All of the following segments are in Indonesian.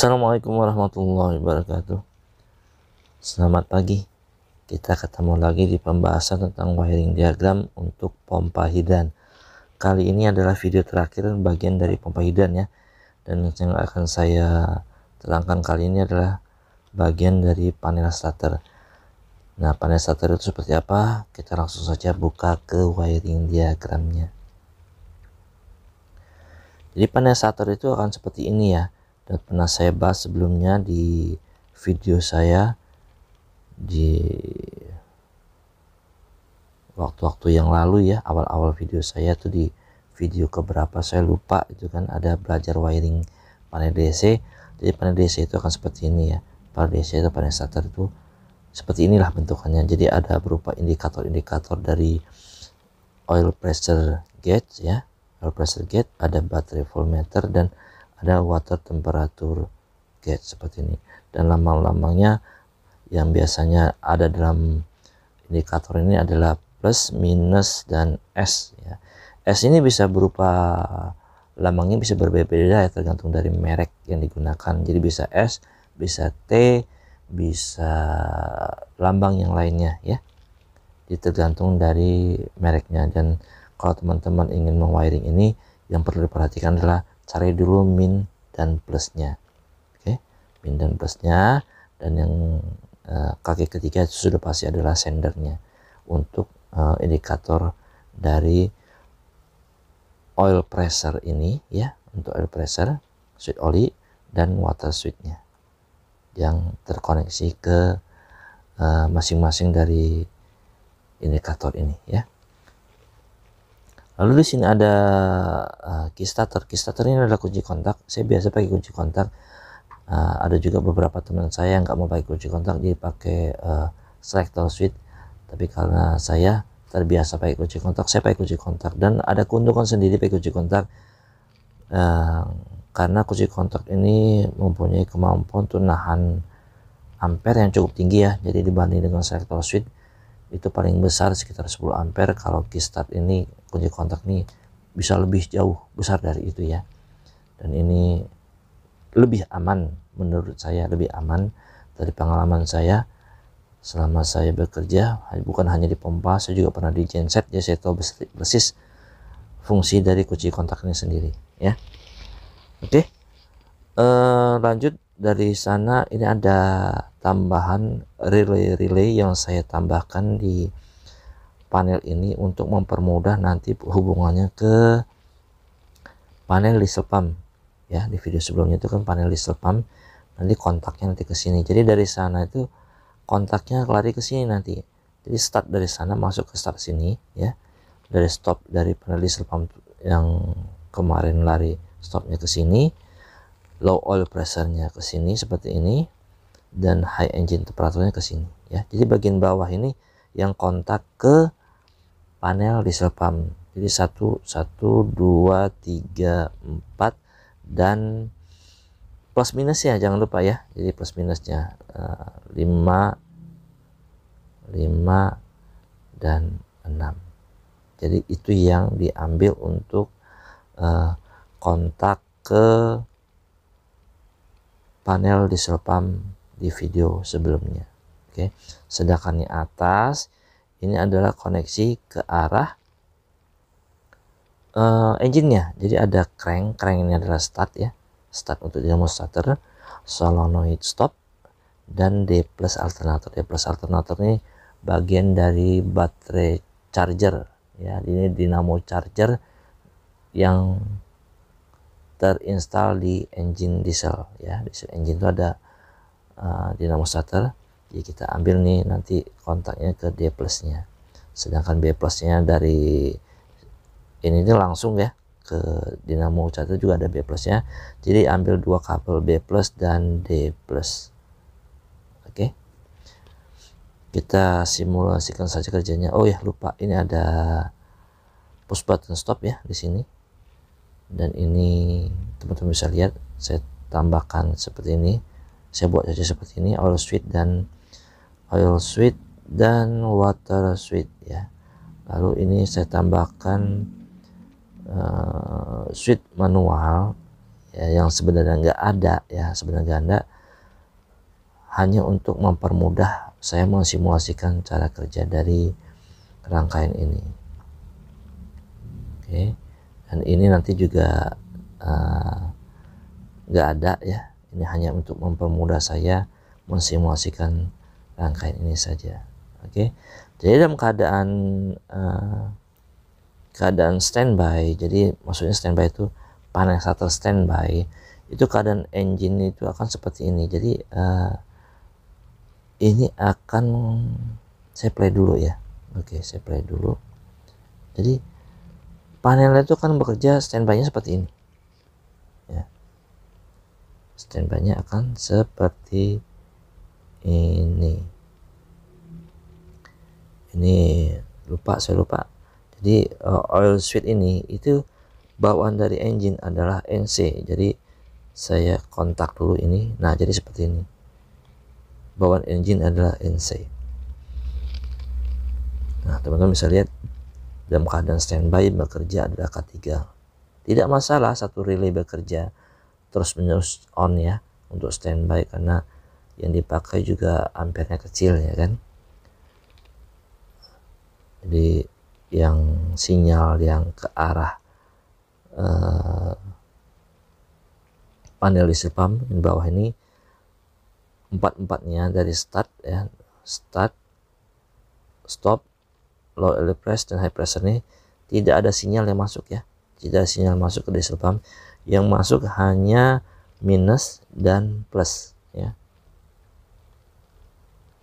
Assalamualaikum warahmatullahi wabarakatuh. Selamat pagi. Kita ketemu lagi di pembahasan tentang wiring diagram untuk pompa hidran. Kali ini adalah video terakhir bagian dari pompa hidran ya. Dan yang akan saya terangkan kali ini adalah bagian dari panel starter. Nah, panel starter itu seperti apa? Kita langsung saja buka ke wiring diagramnya. Jadi panel starter itu akan seperti ini ya dan pernah saya bahas sebelumnya di video saya di waktu-waktu yang lalu ya awal-awal video saya tuh di video keberapa saya lupa itu kan ada belajar wiring panel DC jadi panel DC itu akan seperti ini ya panel DC itu panel starter itu seperti inilah bentukannya jadi ada berupa indikator-indikator dari oil pressure gauge ya oil pressure gauge ada battery voltmeter dan ada water temperature gauge seperti ini dan lambang-lambangnya yang biasanya ada dalam indikator ini adalah plus minus dan S ya S ini bisa berupa lambangnya bisa berbeda-beda ya tergantung dari merek yang digunakan jadi bisa S bisa T bisa lambang yang lainnya ya jadi tergantung dari mereknya dan kalau teman-teman ingin mewiring ini yang perlu diperhatikan adalah cari dulu min dan plusnya oke okay? min dan plusnya dan yang uh, kaki ketiga itu sudah pasti adalah sendernya untuk uh, indikator dari oil pressure ini ya untuk oil pressure sweet oli dan water sweetnya yang terkoneksi ke eh, masing-masing uh, masing -masing dari indikator ini ya Lalu di sini ada uh, eh, key starter. Key starter ini adalah kunci kontak. Saya biasa pakai kunci kontak. Uh, ada juga beberapa teman saya yang nggak mau pakai kunci kontak, jadi pakai uh, selector switch. Tapi karena saya terbiasa pakai kunci kontak, saya pakai kunci kontak. Dan ada keuntungan sendiri pakai kunci kontak. Uh, karena kunci kontak ini mempunyai kemampuan untuk nahan ampere yang cukup tinggi ya. Jadi dibanding dengan selector switch itu paling besar sekitar 10 ampere kalau start ini kunci kontak ini bisa lebih jauh besar dari itu ya dan ini lebih aman menurut saya lebih aman dari pengalaman saya selama saya bekerja bukan hanya di pompa saya juga pernah di genset jadi saya tahu persis fungsi dari kunci kontak ini sendiri ya oke okay. uh, eh, lanjut dari sana ini ada tambahan relay-relay yang saya tambahkan di panel ini untuk mempermudah nanti hubungannya ke panel diesel pump ya di video sebelumnya itu kan panel diesel pump nanti kontaknya nanti ke sini jadi dari sana itu kontaknya lari ke sini nanti jadi start dari sana masuk ke start sini ya dari stop dari panel diesel pump yang kemarin lari stopnya ke sini low oil pressure-nya ke sini seperti ini dan high engine temperaturnya ke sini ya jadi bagian bawah ini yang kontak ke panel di selpam jadi satu satu dua tiga empat dan plus minus ya jangan lupa ya jadi plus minusnya eh, lima uh, lima dan enam jadi itu yang diambil untuk uh, kontak ke panel di pump di video sebelumnya oke okay. sedangkan di atas ini adalah koneksi ke arah uh, engine-nya. Jadi ada crank, crank ini adalah start ya, start untuk dinamo starter, solenoid stop, dan D plus alternator. D plus alternator ini bagian dari baterai charger ya. Ini dinamo charger yang terinstall di engine diesel ya. Diesel engine itu ada uh, dinamo starter, jadi ya, kita ambil nih nanti kontaknya ke D plusnya sedangkan B plusnya dari ini ini langsung ya ke dinamo catur juga ada B plusnya jadi ambil dua kabel B plus dan D plus oke okay. kita simulasikan saja kerjanya oh ya lupa ini ada push button stop ya di sini dan ini teman-teman bisa lihat saya tambahkan seperti ini saya buat saja seperti ini All switch dan oil sweet dan water sweet ya lalu ini saya tambahkan uh, sweet manual ya, yang sebenarnya nggak ada ya sebenarnya ada hanya untuk mempermudah saya mensimulasikan cara kerja dari rangkaian ini oke dan ini nanti juga eh, nggak uh, ada ya ini hanya untuk mempermudah saya mensimulasikan rangkaian ini saja oke okay? jadi dalam keadaan uh, keadaan standby jadi maksudnya standby itu panel shutter standby itu keadaan engine itu akan seperti ini jadi uh, ini akan saya play dulu ya oke okay, saya play dulu jadi panelnya itu akan bekerja standby nya seperti ini ya standby nya akan seperti ini ini lupa saya lupa jadi uh, oil switch ini itu bawaan dari engine adalah NC jadi saya kontak dulu ini nah jadi seperti ini bawaan engine adalah NC nah teman-teman bisa lihat dalam keadaan standby bekerja adalah K3 tidak masalah satu relay bekerja terus menerus on ya untuk standby karena yang dipakai juga ampernya kecil ya kan jadi yang sinyal yang ke arah eh, panel listrik pump di bawah ini empat-empatnya dari start ya start stop low early press dan high pressure ini tidak ada sinyal yang masuk ya tidak ada sinyal masuk ke diesel pump yang masuk hanya minus dan plus ya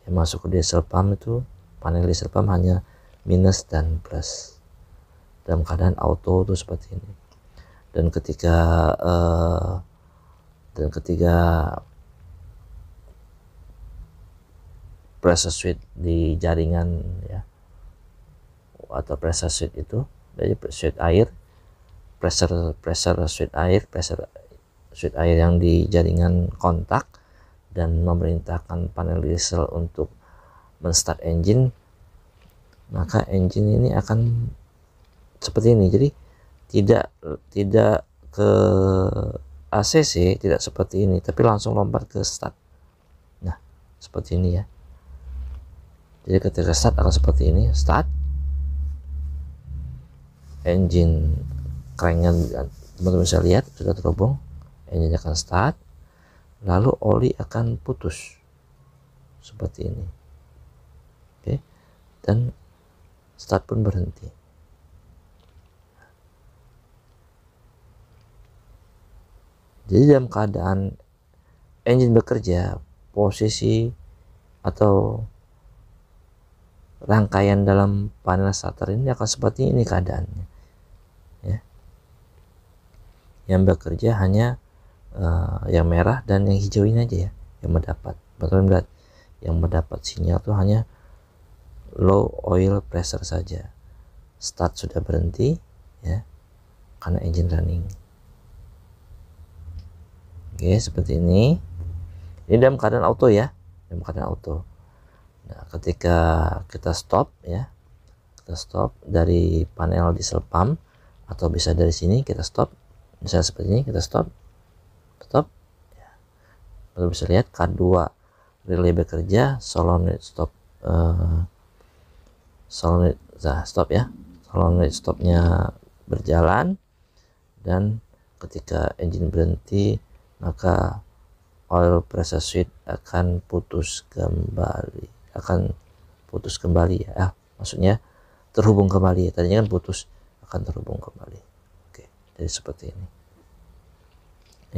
yang masuk ke diesel pump itu panel diesel pump hanya minus dan plus dalam keadaan auto itu seperti ini dan ketika uh, dan ketika pressure switch di jaringan ya atau pressure switch itu dari switch air pressure pressure switch air pressure switch air yang di jaringan kontak dan memerintahkan panel diesel untuk menstart engine maka engine ini akan seperti ini jadi tidak tidak ke ACC tidak seperti ini tapi langsung lompat ke start nah seperti ini ya jadi ketika start akan seperti ini start engine kerennya teman-teman bisa lihat sudah terhubung engine akan start lalu oli akan putus seperti ini oke dan start pun berhenti jadi dalam keadaan engine bekerja posisi atau rangkaian dalam panel starter ini akan seperti ini keadaannya ya yang bekerja hanya Eh, yang merah dan yang hijau ini aja ya yang mendapat betul berat yang mendapat sinyal tuh hanya low oil pressure saja start sudah berhenti ya karena engine running oke seperti ini ini dalam keadaan auto ya dalam keadaan auto nah ketika kita stop ya kita stop dari panel diesel pump atau bisa dari sini kita stop misalnya seperti ini kita stop teman bisa lihat K2 relay bekerja solenoid stop uh, eh, solenoid nah, stop ya solenoid stopnya berjalan dan ketika engine berhenti maka oil pressure switch akan putus kembali akan putus kembali ya ah, maksudnya terhubung kembali ya. tadinya kan putus akan terhubung kembali oke jadi seperti ini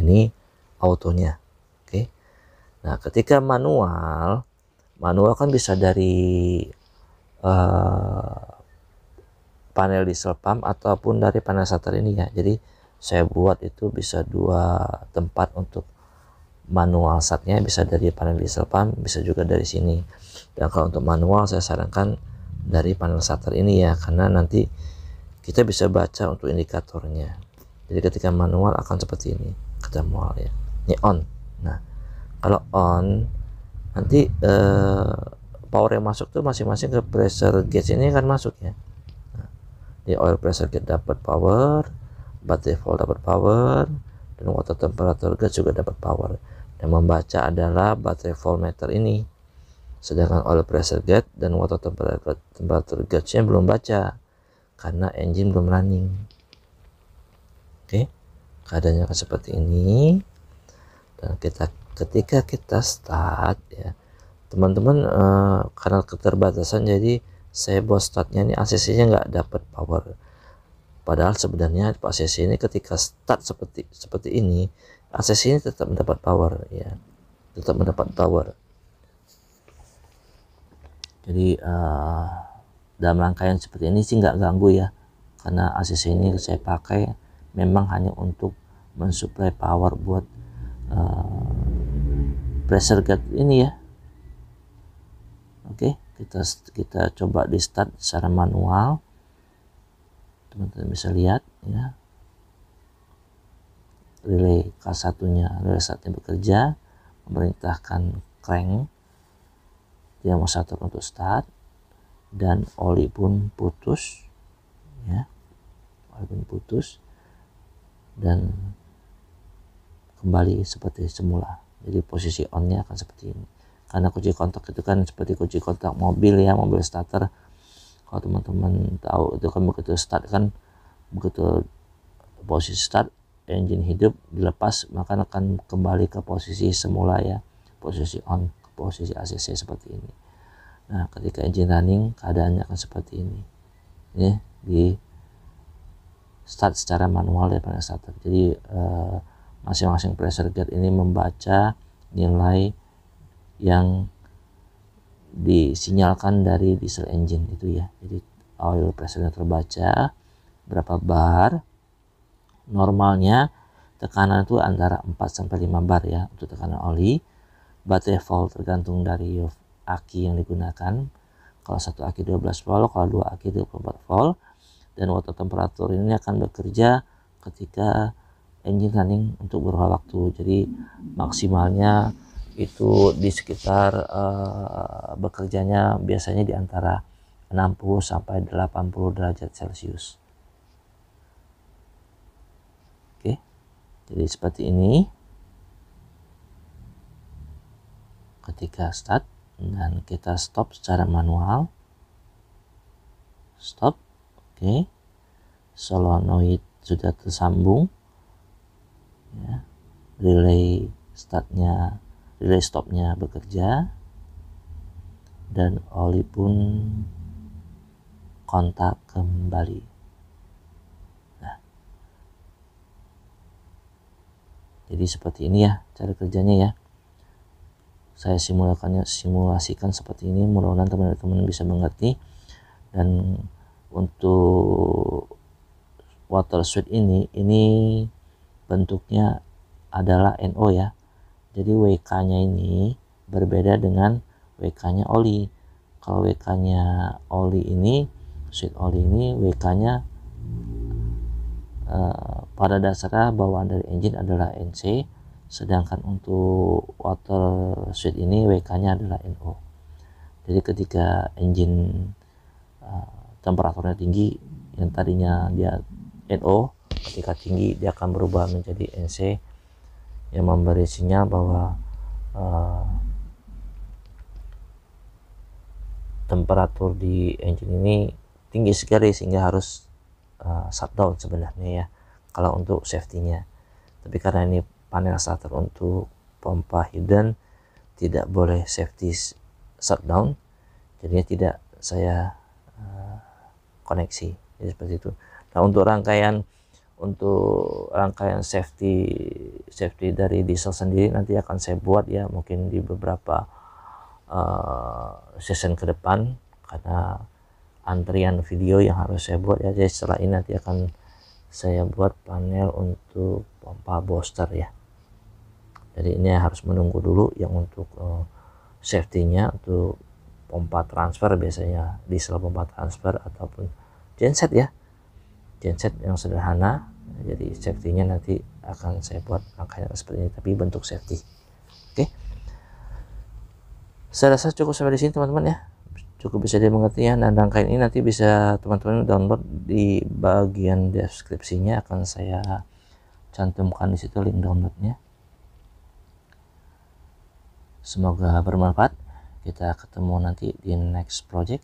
ini autonya Nah, ketika manual, manual kan bisa dari uh, panel diesel pump ataupun dari panel starter ini ya. Jadi saya buat itu bisa dua tempat untuk manual satnya bisa dari panel diesel pump, bisa juga dari sini. Dan kalau untuk manual saya sarankan dari panel starter ini ya karena nanti kita bisa baca untuk indikatornya. Jadi ketika manual akan seperti ini, kita ya. Ini on. Nah, kalau on nanti eh, power yang masuk tuh masing-masing ke pressure gauge ini kan masuk ya nah, di oil pressure gauge dapat power battery volt dapat power dan water temperature gauge juga dapat power yang membaca adalah battery voltmeter ini sedangkan oil pressure gauge dan water temperature, temperature gauge nya belum baca karena engine belum running oke okay. keadaannya akan seperti ini dan kita ketika kita start ya teman-teman uh, karena keterbatasan jadi saya buat startnya ini ACC nya nggak dapat power padahal sebenarnya ACC ini ketika start seperti seperti ini ACC ini tetap mendapat power ya tetap mendapat power jadi uh, dalam rangkaian seperti ini sih nggak ganggu ya karena ACC ini saya pakai memang hanya untuk mensuplai power buat Eh, pressure guard ini ya oke okay, kita kita coba di start secara manual teman-teman bisa lihat ya relay K1 nya relay saatnya bekerja memerintahkan crank satu untuk start dan oli pun putus ya oli pun putus dan kembali seperti semula jadi posisi onnya akan seperti ini karena kunci kontak itu kan seperti kunci kontak mobil ya mobil starter kalau teman-teman tahu itu kan begitu start kan begitu posisi start engine hidup dilepas maka akan kembali ke posisi semula ya posisi on ke posisi ACC seperti ini nah ketika engine running keadaannya akan seperti ini ini di start secara manual ya pada starter jadi eh, masing-masing pressure gate ini membaca nilai yang disinyalkan dari diesel engine itu ya jadi oil pressure-nya terbaca berapa bar normalnya tekanan itu antara 4 sampai 5 bar ya untuk tekanan oli baterai volt tergantung dari aki yang digunakan kalau satu aki 12 volt kalau dua aki 24 volt dan water temperature ini akan bekerja ketika engine running untuk beberapa waktu jadi maksimalnya itu di sekitar uh, bekerjanya biasanya di antara 60 sampai 80 derajat celcius oke jadi seperti ini ketika start dan kita stop secara manual stop oke okay. solenoid sudah tersambung ya, relay startnya relay stopnya bekerja dan oli pun kontak kembali nah jadi seperti ini ya cara kerjanya ya saya simulakannya simulasikan seperti ini mudah-mudahan teman-teman bisa mengerti dan untuk water suite ini ini bentuknya adalah NO ya. Jadi WK-nya ini berbeda dengan WK-nya oli. Kalau WK-nya oli ini, sweet oli ini WK-nya eh, pada dasarnya bawaan dari engine adalah NC, sedangkan untuk water sweet ini WK-nya adalah NO. Jadi ketika engine eh, temperaturnya tinggi, yang tadinya dia NO ketika tinggi dia akan berubah menjadi NC yang memberi sinyal bahwa uh, temperatur di engine ini tinggi sekali sehingga harus uh, eh, shutdown sebenarnya ya kalau untuk safety-nya tapi karena ini panel starter untuk pompa hidden tidak boleh safety shutdown jadinya tidak saya uh, koneksi jadi seperti itu nah untuk rangkaian untuk rangkaian safety safety dari diesel sendiri nanti akan saya buat ya mungkin di beberapa uh, eh, season ke depan karena antrian video yang harus saya buat ya jadi setelah ini nanti akan saya buat panel untuk pompa booster ya jadi ini harus menunggu dulu yang untuk uh, safety-nya untuk pompa transfer biasanya diesel pompa transfer ataupun genset ya genset yang sederhana jadi safety-nya nanti akan saya buat rangkaian seperti ini tapi bentuk safety oke okay. saya rasa cukup sampai di sini teman-teman ya cukup bisa dimengerti ya dan rangkaian ini nanti bisa teman-teman download di bagian deskripsinya akan saya cantumkan di situ link downloadnya semoga bermanfaat kita ketemu nanti di next project